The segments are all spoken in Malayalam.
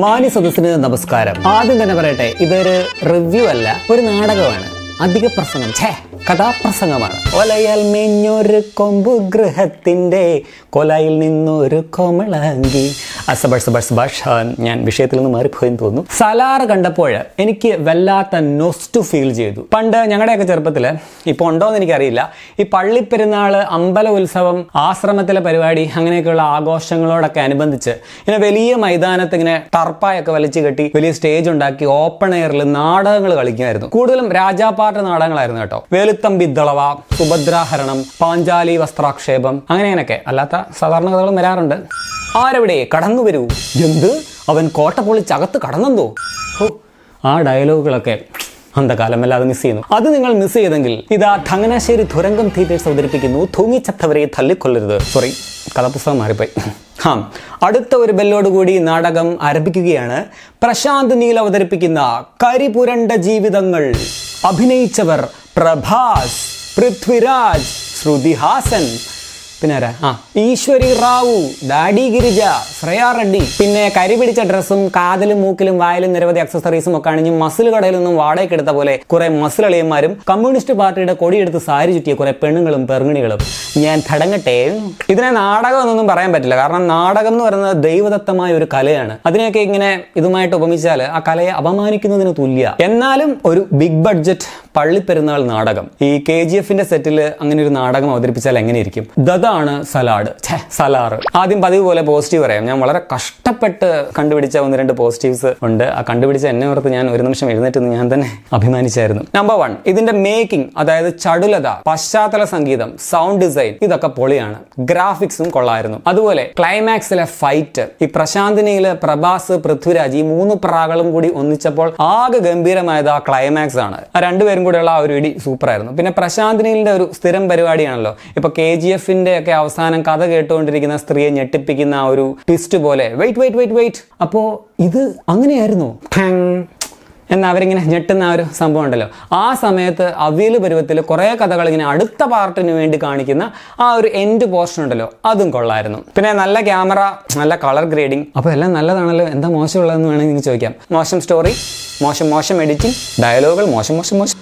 മാലി സദസ്സിന് നമസ്കാരം ആദ്യം തന്നെ പറയട്ടെ ഇതൊരു റിവ്യൂ അല്ല ഒരു നാടകമാണ് അധിക പ്രസംഗം ഛേ കഥാപ്രസംഗമാണ് ഒലയാൽ മേഞ്ഞൊരു കൊമ്പ് ഗൃഹത്തിൻ്റെ കൊലയിൽ നിന്നൊരു കൊമളങ്കി അസബസ് ബസ് ബഷ് ഞാൻ വിഷയത്തിൽ നിന്ന് മാറിപ്പോയെന്ന് തോന്നുന്നു സലാർ കണ്ടപ്പോൾ എനിക്ക് വല്ലാത്ത നൊസ്റ്റു ഫീൽ ചെയ്തു പണ്ട് ഞങ്ങളുടെയൊക്കെ ചെറുപ്പത്തിൽ ഇപ്പോൾ ഉണ്ടോയെന്ന് എനിക്കറിയില്ല ഈ പള്ളിപ്പെരുന്നാൾ അമ്പല ഉത്സവം ആശ്രമത്തിലെ പരിപാടി അങ്ങനെയൊക്കെയുള്ള ആഘോഷങ്ങളോടൊക്കെ അനുബന്ധിച്ച് ഇങ്ങനെ വലിയ മൈതാനത്ത് ഇങ്ങനെ ടർപ്പായൊക്കെ വലിച്ചു കെട്ടി വലിയ സ്റ്റേജ് ഉണ്ടാക്കി ഓപ്പൺ എയറിൽ നാടകങ്ങൾ കളിക്കുമായിരുന്നു കൂടുതലും രാജാപാട്ട് നാടകങ്ങളായിരുന്നു കേട്ടോ വേലു തമ്പി ദളവ സുഭദ്രാഹരണം പാഞ്ചാലി വസ്ത്രാക്ഷേപം അങ്ങനെ അങ്ങനെയൊക്കെ അല്ലാത്ത സാധാരണ കഥകളും വരാറുണ്ട് ആരവിടെ കടന്നു വരൂ എന്ത് അവൻ കോട്ട പൊളിച്ചകത്ത് കടന്നെന്തോ ഓ ആ ഡയലോഗുകളൊക്കെ അന്ധകാലമല്ല അത് മിസ് ചെയ്യുന്നു അത് നിങ്ങൾ മിസ് ചെയ്തെങ്കിൽ ഇതാ ധങ്ങനാശ്ശേരി തുരങ്കം തിയേറ്റേഴ്സ് അവതരിപ്പിക്കുന്നു തൂങ്ങിച്ചത്തവരെ തള്ളിക്കൊല്ലരുത് സോറി കഥാപുസ്തകം മാറിപ്പോയി ഹാ അടുത്ത ഒരു ബെല്ലോടുകൂടി നാടകം ആരംഭിക്കുകയാണ് പ്രശാന്ത് നീൽ അവതരിപ്പിക്കുന്ന കരിപുരണ്ട ജീവിതങ്ങൾ അഭിനയിച്ചവർ प्रभास पृथ्वीराज श्रुदिहासन പിന്നെ ആരാ ആ ഈശ്വരി റാവു ഡാഡി ഗിരിജ ശ്രേയാ റെഡ്ഡി പിന്നെ കരി പിടിച്ച ഡ്രസ്സും കാതലും മൂക്കിലും വായലും നിരവധി അക്സസറീസും ഒക്കെ അണിഞ്ഞ് മസിൽ കടയിൽ നിന്നും വാടകയ്ക്ക് എടുത്ത പോലെ കുറെ അളിയന്മാരും കമ്മ്യൂണിസ്റ്റ് പാർട്ടിയുടെ കൊടിയെടുത്ത് സാരി ചുറ്റിയ കുറെ പെണ്ണുങ്ങളും പെറുങ്ങിണികളും ഞാൻ തടങ്ങട്ടെ ഇതിനെ നാടകം എന്നൊന്നും പറയാൻ പറ്റില്ല കാരണം നാടകം എന്ന് പറയുന്നത് ദൈവദത്തമായ ഒരു കലയാണ് അതിനെയൊക്കെ ഇങ്ങനെ ഇതുമായിട്ട് ഉപമിച്ചാൽ ആ കലയെ അപമാനിക്കുന്നതിന് തുല്യ എന്നാലും ഒരു ബിഗ് ബഡ്ജറ്റ് പള്ളിപ്പെരുന്നാൾ നാടകം ഈ കെ ജി എഫിന്റെ സെറ്റിൽ അങ്ങനെ ഒരു നാടകം അവതരിപ്പിച്ചാൽ എങ്ങനെയിരിക്കും ദദാ ഇതാണ് സലാഡ് സലാറ് ആദ്യം പതിവ് പോലെ പോസിറ്റീവ് പറയാം ഞാൻ വളരെ കഷ്ടപ്പെട്ട് കണ്ടുപിടിച്ച ഒന്ന് രണ്ട് പോസിറ്റീവ്സ് ഉണ്ട് ആ കണ്ടുപിടിച്ച എന്നെ ഓർത്ത് ഞാൻ ഒരു നിമിഷം എഴുന്നേറ്റ് ഞാൻ തന്നെ അഭിമാനിച്ചായിരുന്നു നമ്പർ വൺ ഇതിന്റെ മേക്കിംഗ് അതായത് ചടുലത പശ്ചാത്തല സംഗീതം സൗണ്ട് ഡിസൈൻ ഇതൊക്കെ പൊളിയാണ് ഗ്രാഫിക്സും കൊള്ളായിരുന്നു അതുപോലെ ക്ലൈമാക്സിലെ ഫൈറ്റ് ഈ പ്രശാന്തിനിയിലെ പ്രഭാസ് പൃഥ്വിരാജ് ഈ മൂന്ന് പ്രാകളും കൂടി ഒന്നിച്ചപ്പോൾ ആകെ ഗംഭീരമായത് ആ ക്ലൈമാക്സ് ആണ് ആ രണ്ടുപേരും കൂടെയുള്ള ആ ഒരു ഇടി സൂപ്പറായിരുന്നു പിന്നെ പ്രശാന്തിനിയിലെ ഒരു സ്ഥിരം പരിപാടിയാണല്ലോ ഇപ്പൊ കെ ജി എഫിന്റെ വീട്ടിലൊക്കെ അവസാനം കഥ കേട്ടുകൊണ്ടിരിക്കുന്ന സ്ത്രീയെ ഞെട്ടിപ്പിക്കുന്ന ആ ഒരു ട്വിസ്റ്റ് പോലെ വെയിറ്റ് വെയിറ്റ് വെയിറ്റ് വെയിറ്റ് അപ്പോ ഇത് അങ്ങനെയായിരുന്നു എന്ന അവരിങ്ങനെ ഞെട്ടുന്ന ഒരു സംഭവം ഉണ്ടല്ലോ ആ സമയത്ത് അവിയൽ പരുവത്തിൽ കുറേ കഥകൾ ഇങ്ങനെ അടുത്ത പാർട്ടിന് വേണ്ടി കാണിക്കുന്ന ആ ഒരു എൻഡ് പോർഷൻ ഉണ്ടല്ലോ അതും കൊള്ളായിരുന്നു പിന്നെ നല്ല ക്യാമറ നല്ല കളർ ഗ്രേഡിംഗ് അപ്പോൾ എല്ലാം നല്ലതാണല്ലോ എന്താ മോശമുള്ളതെന്ന് വേണമെങ്കിൽ ചോദിക്കാം മോശം സ്റ്റോറി മോശം മോശം എഡിറ്റിംഗ് ഡയലോഗുകൾ മോശം മോശം മോശം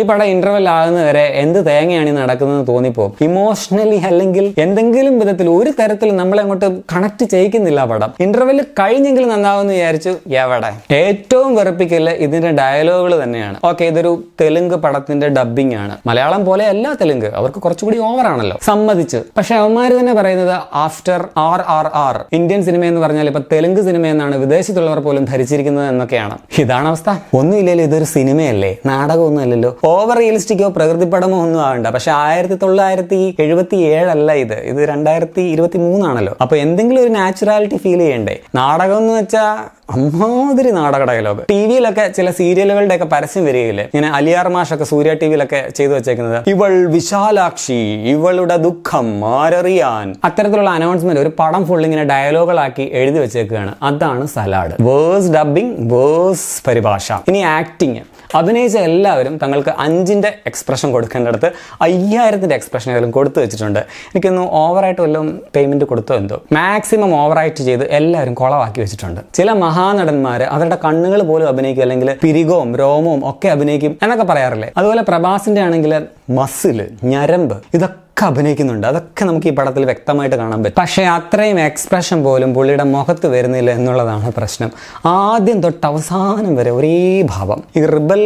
ഈ പടം ഇന്റർവെൽ ആകുന്നവരെ എന്ത് തേങ്ങയാണ് നടക്കുന്നത് തോന്നിപ്പോ ഇമോഷണലി അല്ലെങ്കിൽ എന്തെങ്കിലും വിധത്തിൽ ഒരു തരത്തിൽ നമ്മളെ അങ്ങോട്ട് കണക്ട് ചെയ്യിക്കുന്നില്ല പടം ഇന്റർവെൽ കഴിഞ്ഞെങ്കിൽ നന്നാവുന്ന വിചാരിച്ചു എവിടെ ഏറ്റവും വെറുപ്പിക്കല് ഇതിന്റെ ഡയലോഗുകൾ തന്നെയാണ് ഓക്കെ ഇതൊരു തെലുങ്ക് പടത്തിന്റെ ഡബിങ് ആണ് മലയാളം പോലെ അല്ല തെലുങ്ക് അവർക്ക് കുറച്ചുകൂടി ഓവറാണല്ലോ സമ്മതിച്ച് പക്ഷെ അവന്മാർ തന്നെ പറയുന്നത് after R R R Indian cinema എന്ന് പറഞ്ഞാൽ ഇപ്പൊ തെലുങ്ക് സിനിമ എന്നാണ് വിദേശത്തുള്ളവർ പോലും ധരിച്ചിരിക്കുന്നത് എന്നൊക്കെയാണ് ഇതാണ് അവസ്ഥ അവസ്ഥ ഒന്നുമില്ലല്ലോ ഇതൊരു സിനിമയല്ലേ നാടകമൊന്നും അല്ലല്ലോ ഓവർ റിയലിസ്റ്റിക്കോ പ്രകൃതിപ്പടമോ ഒന്നും ആവണ്ട പക്ഷെ ആയിരത്തി തൊള്ളായിരത്തി എഴുപത്തി ഏഴല്ല ഇത് ഇത് രണ്ടായിരത്തി ഇരുപത്തി മൂന്നാണല്ലോ അപ്പൊ എന്തെങ്കിലും ഒരു നാച്ചുറാലിറ്റി ഫീൽ ചെയ്യണ്ടേ നാടകം എന്ന് വെച്ചാൽ അമ്മാതിരി നാടക ഡയലോഗ് ടി വിയിലൊക്കെ ചില സീരിയലുകളുടെ ഒക്കെ പരസ്യം വരികയില്ലേ ഇങ്ങനെ അലിയാർ മാഷൊക്കെ സൂര്യ ടി വിയിലൊക്കെ ചെയ്തു വെച്ചേക്കുന്നത് ഇവൾ വിശാലാക്ഷി ഇവളുടെ ദുഃഖം ആരറിയാൻ അത്തരത്തിലുള്ള അനൗൺസ്മെന്റ് ഒരു പടം ഫുൾ ഇങ്ങനെ ഡയലോഗുകളാക്കി എഴുതി വെച്ചേക്കുകയാണ് അതാണ് സലാഡ് വേഴ്സ് ഡബിങ് വേഴ്സ് പരിഭാഷ ഭാഷ ഇനി ആക്ടിങ് അഭിനയിച്ച എല്ലാവരും തങ്ങൾക്ക് അഞ്ചിൻ്റെ എക്സ്പ്രഷൻ കൊടുക്കേണ്ടടുത്ത് അയ്യായിരത്തിൻ്റെ എക്സ്പ്രഷൻ എല്ലാം കൊടുത്തു വെച്ചിട്ടുണ്ട് എനിക്കൊന്നും ഓവറായിട്ട് വല്ലതും പേയ്മെൻറ്റ് കൊടുത്തോ എന്തോ മാക്സിമം ഓവറായിട്ട് ചെയ്ത് എല്ലാവരും കുളവാക്കി വെച്ചിട്ടുണ്ട് ചില മഹാനടന്മാർ അവരുടെ കണ്ണുകൾ പോലും അഭിനയിക്കും അല്ലെങ്കിൽ പിരികവും രോമവും ഒക്കെ അഭിനയിക്കും എന്നൊക്കെ പറയാറില്ലേ അതുപോലെ പ്രഭാസിൻ്റെ ആണെങ്കിൽ മസിൽ ഞരമ്പ് ഇതൊക്കെ ഒക്കെ അഭിനയിക്കുന്നുണ്ട് അതൊക്കെ നമുക്ക് ഈ പടത്തിൽ വ്യക്തമായിട്ട് കാണാൻ പറ്റും പക്ഷേ അത്രയും എക്സ്പ്രഷൻ പോലും പുള്ളിയുടെ മുഖത്ത് വരുന്നില്ല എന്നുള്ളതാണ് പ്രശ്നം ആദ്യം തൊട്ട് അവസാനം വരെ ഒരേ ഭാവം ഈ റിബൽ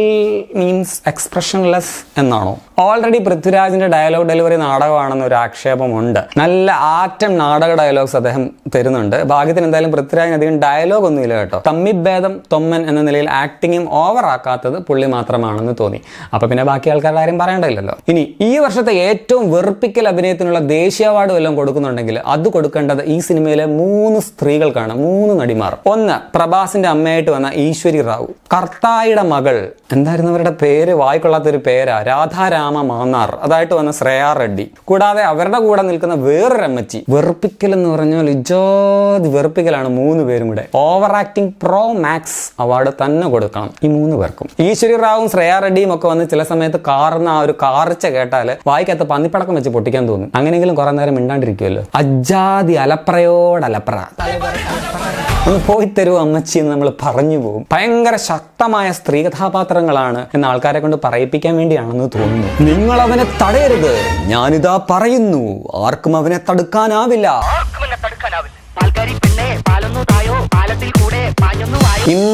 മീൻസ് എക്സ്പ്രഷൻലെസ് എന്നാണോ ഓൾറെഡി പൃഥ്വിരാജിന്റെ ഡയലോഗ് ഡെലിവറി നാടകമാണെന്ന് ഒരു ആക്ഷേപമുണ്ട് നല്ല ആറ്റം നാടക ഡയലോഗ്സ് അദ്ദേഹം തരുന്നുണ്ട് ഭാഗ്യത്തിന് എന്തായാലും പൃഥ്വിരാജിന് അധികം ഡയലോഗ് ഒന്നുമില്ല കേട്ടോ തമ്മിഭേദം തൊമ്മൻ എന്ന നിലയിൽ ആക്ടിങ്ങും ആക്കാത്തത് പുള്ളി മാത്രമാണെന്ന് തോന്നി അപ്പോൾ പിന്നെ ബാക്കി ആൾക്കാരുടെ കാര്യം പറയണ്ടല്ലോ ഇനി ഈ വർഷത്തെ ഏറ്റവും വെറുപ്പ് ടോപ്പിക്കൽ അഭിനയത്തിനുള്ള ദേശീയ അവാർഡ് വല്ലതും കൊടുക്കുന്നുണ്ടെങ്കിൽ അത് കൊടുക്കേണ്ടത് ഈ സിനിമയിലെ മൂന്ന് സ്ത്രീകൾക്കാണ് മൂന്ന് നടിമാർ ഒന്ന് പ്രഭാസിന്റെ അമ്മയായിട്ട് വന്ന ഈശ്വരി റാവു കർത്തായുടെ മകൾ എന്തായിരുന്നു അവരുടെ പേര് വായിക്കൊള്ളാത്ത ഒരു പേരാ രാധാരാമ മാന്നാർ അതായിട്ട് വന്ന ശ്രേയ റെഡ്ഡി കൂടാതെ അവരുടെ കൂടെ നിൽക്കുന്ന വേറൊരു അമ്മച്ചി വെറുപ്പിക്കൽ എന്ന് പറഞ്ഞാൽ ഇജോത് വെറുപ്പിക്കലാണ് മൂന്ന് പേരും കൂടെ over acting pro max award തന്നെ കൊടുക്കണം ഈ മൂന്ന് പേർക്കും ഈശ്വരി റാവും ശ്രേയ റെഡ്ഡിയും ഒക്കെ വന്ന് ചില സമയത്ത് കാർന്ന ആ ഒരു കാർച്ച കേട്ടാൽ വായിക്കാത്ത പന്നിപ്പടക്കം വെച്ച് പൊട്ടിക്കാൻ തോന്നും അങ്ങനെയെങ്കിലും കുറെ നേരം മിണ്ടാണ്ടിരിക്കുമല്ലോ അജാതി അലപ്രയോടലപ്ര ഒന്ന് പോയി തരുമോ അമ്മച്ചി എന്ന് നമ്മൾ പറഞ്ഞു പോകും ഭയങ്കര ശക്തമായ സ്ത്രീ കഥാപാത്രങ്ങളാണ് എന്ന് ആൾക്കാരെ കൊണ്ട് പറയിപ്പിക്കാൻ വേണ്ടിയാണെന്ന് തോന്നുന്നു നിങ്ങൾ അവനെ തടയരുത് ഞാനിതാ പറയുന്നു ആർക്കും അവനെ തടുക്കാനാവില്ല ആർക്കും എന്നെ തടുക്കാനാവില്ല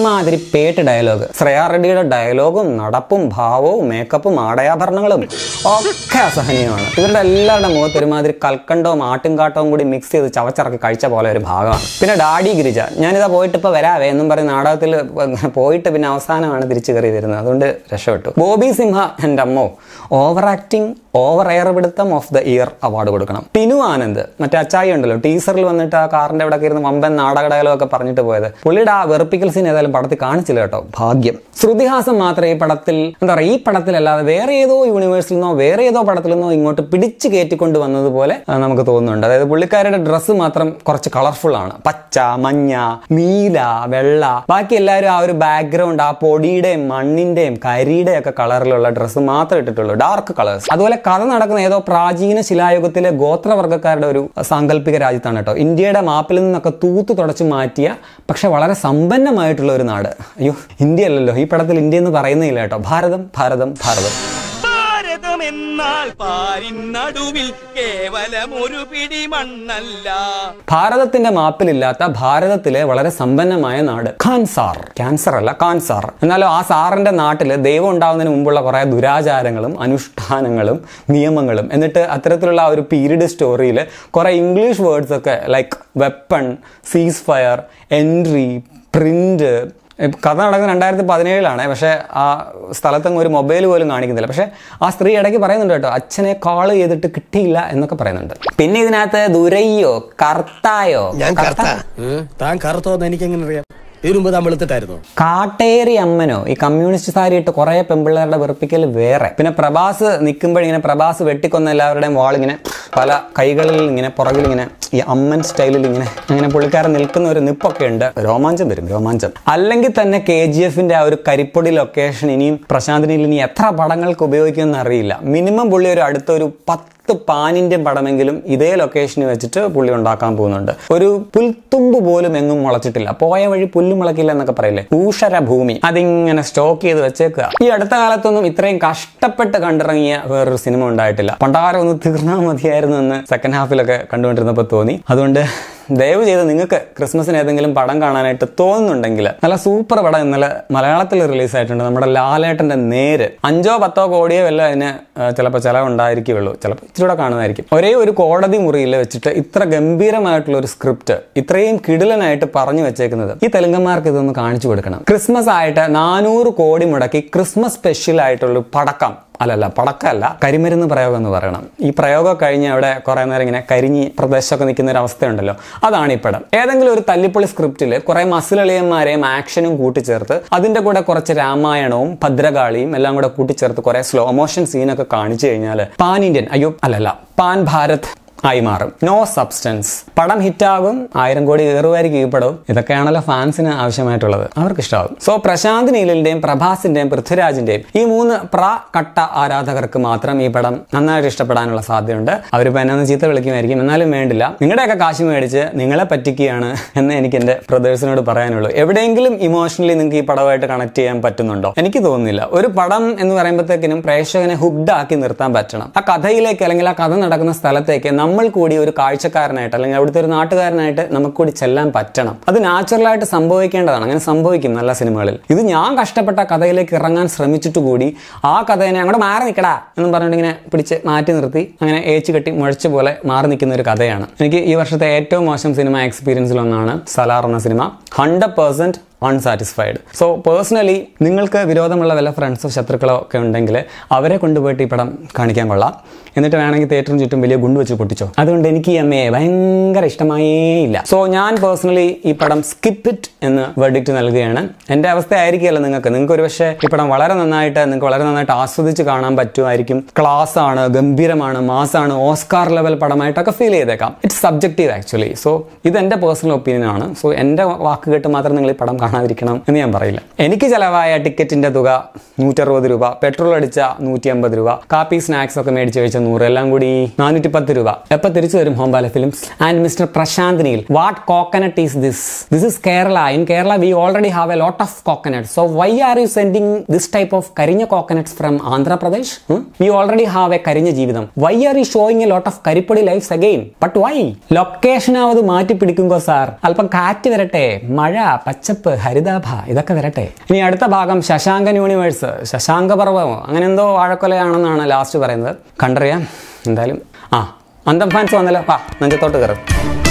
ഒരുമാതിരി പേട്ട് ഡയലോഗ് ശ്രേയാ റെഡ്ഡിയുടെ ഡയലോഗും നടപ്പും ഭാവവും മേക്കപ്പും ആടയാഭരണങ്ങളും ഒക്കെ അസഹനീയമാണ് ഇവരുടെ എല്ലാവരുടെ മുഖത്ത് ഒരുമാതിരി കൽക്കണ്ടവും ആട്ടുംകാട്ടവും കൂടി മിക്സ് ചെയ്ത് ചവച്ചിറക്കി കഴിച്ച പോലെ ഒരു ഭാഗമാണ് പിന്നെ ഡാഡി ഗിരിജ ഞാനിതാ പോയിട്ട് ഇപ്പൊ വരാവേ എന്നും പറഞ്ഞ് നാടകത്തിൽ പോയിട്ട് പിന്നെ അവസാനമാണ് തിരിച്ചു കയറി വരുന്നത് അതുകൊണ്ട് രക്ഷപ്പെട്ടു ബോബി സിംഹ എൻ്റെ അമ്മോ ഓവർ ആക്ടിങ് ഓവർ എയർ പിടുത്തം ഓഫ് ദ ഇയർ അവാർഡ് കൊടുക്കണം ടിനു ആനന്ദ് മറ്റേ അച്ചായി ഉണ്ടല്ലോ ടീസറിൽ വന്നിട്ട് ആ കാറിന്റെ അവിടെ ഇരുന്ന് വമ്പൻ ഒക്കെ പറഞ്ഞിട്ട് പോയത് പുള്ളിയുടെ ആ വെറുപ്പിക്കൽ സീൻ ഏതായാലും പടത്തിൽ കാണിച്ചില്ല കേട്ടോ ഭാഗ്യം ശ്രുതിഹാസം മാത്രമേ ഈ പടത്തിൽ എന്താ പറയുക ഈ പടത്തിലല്ലാതെ വേറെ ഏതോ യൂണിവേഴ്സിൽ നിന്നോ വേറെ ഏതോ പടത്തിൽ നിന്നോ ഇങ്ങോട്ട് പിടിച്ചു കയറ്റിക്കൊണ്ട് വന്നതുപോലെ നമുക്ക് തോന്നുന്നുണ്ട് അതായത് പുള്ളിക്കാരുടെ ഡ്രസ്സ് മാത്രം കുറച്ച് കളർഫുൾ ആണ് പച്ച മഞ്ഞ നീല വെള്ള ബാക്കി എല്ലാവരും ആ ഒരു ബാക്ക്ഗ്രൗണ്ട് ആ പൊടിയുടെയും മണ്ണിന്റെയും കരിയുടെയും ഒക്കെ കളറിലുള്ള ഡ്രസ്സ് മാത്രം ഇട്ടിട്ടുള്ളൂ ഡാർക്ക് കളേഴ്സ് അതുപോലെ കഥ നടക്കുന്ന ഏതോ പ്രാചീന ശിലായുഗത്തിലെ ഗോത്രവർഗ്ഗക്കാരുടെ ഒരു സാങ്കല്പിക രാജ്യത്താണ് കേട്ടോ ഇന്ത്യയുടെ മാപ്പിൽ നിന്നൊക്കെ തൂത്ത് തുടച്ചു മാറ്റിയ പക്ഷെ വളരെ സമ്പന്നമായിട്ടുള്ള ഒരു നാട് അയ്യോ ഇന്ത്യ അല്ലല്ലോ ഈ പടത്തിൽ ഇന്ത്യ എന്ന് പറയുന്നില്ല കേട്ടോ ഭാരതം ഭാരതം ഭാരതം പാരിൻ നടുവിൽ കേവലം ഒരു പിടി മണ്ണല്ല ഭാരതത്തിന്റെ മാപ്പിലില്ലാത്ത ഭാരതത്തിലെ വളരെ സമ്പന്നമായ നാട് ഖാൻസാർ ക്യാൻസർ അല്ല കാൻസാർ എന്നാലും ആ സാറിന്റെ നാട്ടിൽ ദൈവം ഉണ്ടാവുന്നതിന് മുമ്പുള്ള കുറേ ദുരാചാരങ്ങളും അനുഷ്ഠാനങ്ങളും നിയമങ്ങളും എന്നിട്ട് അത്തരത്തിലുള്ള ഒരു പീരീഡ് സ്റ്റോറിയിൽ കുറേ ഇംഗ്ലീഷ് വേർഡ്സ് ഒക്കെ like weapon cease fire entry print കഥ നടക്കുന്ന രണ്ടായിരത്തി പതിനേഴിലാണ് പക്ഷേ ആ സ്ഥലത്തങ്ങ് ഒരു മൊബൈൽ പോലും കാണിക്കുന്നില്ല പക്ഷേ ആ സ്ത്രീ ഇടയ്ക്ക് പറയുന്നുണ്ട് കേട്ടോ അച്ഛനെ കോൾ ചെയ്തിട്ട് കിട്ടിയില്ല എന്നൊക്കെ പറയുന്നുണ്ട് പിന്നെ ഇതിനകത്ത് ദുരയ്യോ കർത്തായോ ഞാൻ കർത്താ താൻ കറുത്തോ എന്ന് എനിക്കെങ്ങനെ അറിയാം ഇതിനുമ്പ് നമ്മൾ കാട്ടേറി അമ്മനോ ഈ കമ്മ്യൂണിസ്റ്റ് സാരി ഇട്ട് കുറെ പെമ്പിള്ളേരുടെ വെറുപ്പിക്കൽ വേറെ പിന്നെ പ്രഭാസ് ഇങ്ങനെ പ്രഭാസ് വെട്ടിക്കൊന്ന എല്ലാവരുടെയും വാളിങ്ങനെ പല കൈകളിൽ ഇങ്ങനെ പുറകിൽ ഇങ്ങനെ ഈ അമ്മൻ സ്റ്റൈലിൽ ഇങ്ങനെ അങ്ങനെ പുള്ളിക്കാരൻ നിൽക്കുന്ന ഒരു നിപ്പൊക്കെ ഉണ്ട് രോമാഞ്ചം വരും രോമാഞ്ചം അല്ലെങ്കിൽ തന്നെ കെ ജി എഫിന്റെ ആ ഒരു കരിപ്പൊടി ലൊക്കേഷൻ ഇനിയും പ്രശാന്തിനിൽ ഇനി എത്ര പടങ്ങൾക്ക് ഉപയോഗിക്കുമെന്ന് അറിയില്ല മിനിമം പുള്ളി ഒരു അടുത്തൊരു പത്ത് പത്ത് പാൻ പടമെങ്കിലും ഇതേ ലൊക്കേഷനിൽ വെച്ചിട്ട് പുള്ളി ഉണ്ടാക്കാൻ പോകുന്നുണ്ട് ഒരു പുൽത്തുമ്പ് പോലും എങ്ങും മുളച്ചിട്ടില്ല പോയ വഴി പുല്ലും മുളക്കില്ല എന്നൊക്കെ പറയില്ലേ ഊഷര ഭൂമി അതിങ്ങനെ സ്റ്റോക്ക് ചെയ്ത് വെച്ചേക്കുക ഈ അടുത്ത കാലത്തൊന്നും ഇത്രയും കഷ്ടപ്പെട്ട് കണ്ടിറങ്ങിയ വേറൊരു സിനിമ ഉണ്ടായിട്ടില്ല പണ്ടാരം ഒന്ന് തീർന്നാൽ മതിയായിരുന്നു എന്ന് സെക്കൻഡ് ഹാഫിലൊക്കെ കണ്ടുകൊണ്ടിരുന്നപ്പോൾ തോന്നി അതുകൊണ്ട് ദയവ് ചെയ്ത് നിങ്ങൾക്ക് ക്രിസ്മസിന് ഏതെങ്കിലും പടം കാണാനായിട്ട് തോന്നുന്നുണ്ടെങ്കിൽ നല്ല സൂപ്പർ പടം ഇന്നലെ മലയാളത്തിൽ റിലീസ് ആയിട്ടുണ്ട് നമ്മുടെ ലാലേട്ടന്റെ നേര് അഞ്ചോ പത്തോ കോടിയോ വല്ല അതിന് ചിലപ്പോൾ ചിലവുണ്ടായിരിക്കുള്ളൂ ചിലപ്പോൾ ഇച്ചിരൂടെ കാണുന്നതായിരിക്കും ഒരേ ഒരു കോടതി മുറിയിൽ വെച്ചിട്ട് ഇത്ര ഗംഭീരമായിട്ടുള്ള ഒരു സ്ക്രിപ്റ്റ് ഇത്രയും കിടിലനായിട്ട് പറഞ്ഞു വെച്ചേക്കുന്നത് ഈ തെലുങ്കന്മാർക്ക് ഇതൊന്ന് കാണിച്ചു കൊടുക്കണം ക്രിസ്മസ് ആയിട്ട് നാനൂറ് കോടി മുടക്കി ക്രിസ്മസ് സ്പെഷ്യൽ ആയിട്ടുള്ള പടക്കം അല്ലല്ല പടക്കമല്ല കരിമരുന്ന് പ്രയോഗം എന്ന് പറയണം ഈ പ്രയോഗം കഴിഞ്ഞ് അവിടെ കുറേ നേരം ഇങ്ങനെ കരിഞ്ഞ് പ്രദേശമൊക്കെ നിൽക്കുന്ന ഒരു അവസ്ഥയുണ്ടല്ലോ അതാണ് ഈ പടം ഏതെങ്കിലും ഒരു തല്ലിപ്പൊളി സ്ക്രിപ്റ്റിൽ കുറേ മസിലളിയന്മാരെയും ആക്ഷനും കൂട്ടിച്ചേർത്ത് അതിൻ്റെ കൂടെ കുറച്ച് രാമായണവും ഭദ്രകാളിയും എല്ലാം കൂടെ കൂട്ടിച്ചേർത്ത് കുറേ സ്ലോ മോഷൻ സീനൊക്കെ കാണിച്ചു കഴിഞ്ഞാൽ പാൻ ഇന്ത്യൻ അയ്യോ അല്ലല്ല പാൻ ഭാരത് ആയി മാറും നോ സബ്സ്റ്റൻസ് പടം ഹിറ്റാകും ആയിരം കോടി കയറുമായിരിക്കും കീഴ്പ്പെടും ഇതൊക്കെയാണല്ലോ ഫാൻസിന് ആവശ്യമായിട്ടുള്ളത് അവർക്ക് ഇഷ്ടമാകും സോ പ്രശാന്ത് നീലിന്റെയും പ്രഭാസിന്റെയും പൃഥ്വിരാജിന്റെയും ഈ മൂന്ന് പ്രാ കട്ട ആരാധകർക്ക് മാത്രം ഈ പടം നന്നായിട്ട് ഇഷ്ടപ്പെടാനുള്ള സാധ്യതയുണ്ട് അവർ എന്നെ ഒന്ന് ചീത്ത വിളിക്കുമായിരിക്കും എന്നാലും വേണ്ടില്ല നിങ്ങളുടെയൊക്കെ കാശ് മേടിച്ച് നിങ്ങളെ പറ്റിക്കുകയാണ് എന്ന് എനിക്ക് എൻ്റെ ബ്രദേഴ്സിനോട് പറയാനുള്ളൂ എവിടെയെങ്കിലും ഇമോഷണലി നിങ്ങൾക്ക് ഈ പടമായിട്ട് കണക്ട് ചെയ്യാൻ പറ്റുന്നുണ്ടോ എനിക്ക് തോന്നുന്നില്ല ഒരു പടം എന്ന് പറയുമ്പോഴത്തേക്കിനും പ്രേക്ഷകനെ ഹുക്ഡ് ആക്കി നിർത്താൻ പറ്റണം ആ കഥയിലേക്ക് അല്ലെങ്കിൽ ആ കഥ നടക്കുന്ന സ്ഥലത്തേക്ക് നമ്മൾ നമ്മൾ കൂടി ഒരു കാഴ്ചക്കാരനായിട്ട് അല്ലെങ്കിൽ അവിടുത്തെ ഒരു നാട്ടുകാരനായിട്ട് നമുക്ക് കൂടി ചെല്ലാൻ പറ്റണം അത് നാച്ചുറലായിട്ട് സംഭവിക്കേണ്ടതാണ് അങ്ങനെ സംഭവിക്കും നല്ല സിനിമകളിൽ ഇത് ഞാൻ കഷ്ടപ്പെട്ട കഥയിലേക്ക് ഇറങ്ങാൻ ശ്രമിച്ചിട്ട് കൂടി ആ കഥേനെ അങ്ങോട്ട് മാറി നിൽക്കടാ എന്ന് പറഞ്ഞിട്ട് ഇങ്ങനെ പിടിച്ച് മാറ്റി നിർത്തി അങ്ങനെ ഏച്ച് കെട്ടി മുഴച്ച പോലെ മാറി നിൽക്കുന്ന ഒരു കഥയാണ് എനിക്ക് ഈ വർഷത്തെ ഏറ്റവും മോശം സിനിമ ഒന്നാണ് സലാർ എന്ന cinema hundred percent unsatisfied so personally നിങ്ങൾക്ക് വിരോധമുള്ള വല്ല ഫ്രണ്ട്സോ ശത്രുക്കളോ ഒക്കെ ഉണ്ടെങ്കിൽ അവരെ കൊണ്ടുപോയിട്ട് ഈ പടം കാണിക്കാൻ കൊള്ളാം എന്നിട്ട് വേണമെങ്കിൽ തിയേറ്ററിന് ചുറ്റും വലിയ ഗുണ്ട് വെച്ച് പൊട്ടിച്ചോ അതുകൊണ്ട് എനിക്ക് ഈ അമ്മയെ ഭയങ്കര ഇഷ്ടമായേ ഇല്ല സോ ഞാൻ പേഴ്സണലി ഈ പടം സ്കിപ്പ് ഇറ്റ് എന്ന് വെർഡിക്റ്റ് നൽകുകയാണ് എൻ്റെ അവസ്ഥ ആയിരിക്കുമല്ലോ നിങ്ങൾക്ക് നിങ്ങൾക്ക് ഒരു പക്ഷേ ഈ പടം വളരെ നന്നായിട്ട് നിങ്ങൾക്ക് വളരെ നന്നായിട്ട് ആസ്വദിച്ച് കാണാൻ പറ്റുമായിരിക്കും ക്ലാസ് ആണ് ഗംഭീരമാണ് മാസാണ് ഓസ്കാർ ലെവൽ പടമായിട്ടൊക്കെ ഫീൽ ചെയ്തേക്കാം ഇറ്റ് സബ്ജക്റ്റീവ് ആക്ച്വലി സോ ഇത് എൻ്റെ പേഴ്സണൽ ഒപ്പീനിയൻ ആണ് സോ എൻ്റെ വാക്ക് കേട്ട് മാത്രം നിങ്ങൾ ഈ പടം കാണാതിരിക്കണം എന്ന് ഞാൻ പറയില്ല എനിക്ക് ചിലവായ ടിക്കറ്റിൻ്റെ തുക നൂറ്ററുപത് രൂപ പെട്രോൾ അടിച്ച നൂറ്റി അമ്പത് രൂപ കാപ്പി സ്നാക്സ് ഒക്കെ മേടിച്ച് കഴിച്ച നൂറ് എല്ലാം കൂടി നാനൂറ്റി പത്ത് രൂപ എപ്പൊ തിരിച്ചു വരും Hombale films and mister Prashanth Neel what coconut is this this is Kerala in Kerala we already have a lot of coconut so why are you sending this type of കരിഞ്ഞ coconuts from Andhra Pradesh we already have a കരിഞ്ഞ ജീവിതം why are you showing a lot of കരിപ്പൊടി ലൈഫ്സ് അഗെയിൻ ബട്ട് വൈ ആവത് മാറ്റി പിടിക്കുമ്പോ സാർ അല്പം കാറ്റ് വരട്ടെ മഴ പച്ചപ്പ് ഹരിതാഭ ഇതൊക്കെ വരട്ടെ ഇനി അടുത്ത ഭാഗം ശശാങ്കൻ യൂണിവേഴ്സ് ശശാങ്ക പർവ്വമോ അങ്ങനെ എന്തോ വാഴക്കൊലയാണെന്നാണ് ലാസ്റ്റ് പറയുന്നത് കണ്ടറിയാം പറയാം എന്തായാലും ആ അന്തം ഫാൻസ് വന്നല്ലോ വാ നെഞ്ചത്തോട്ട് കയറും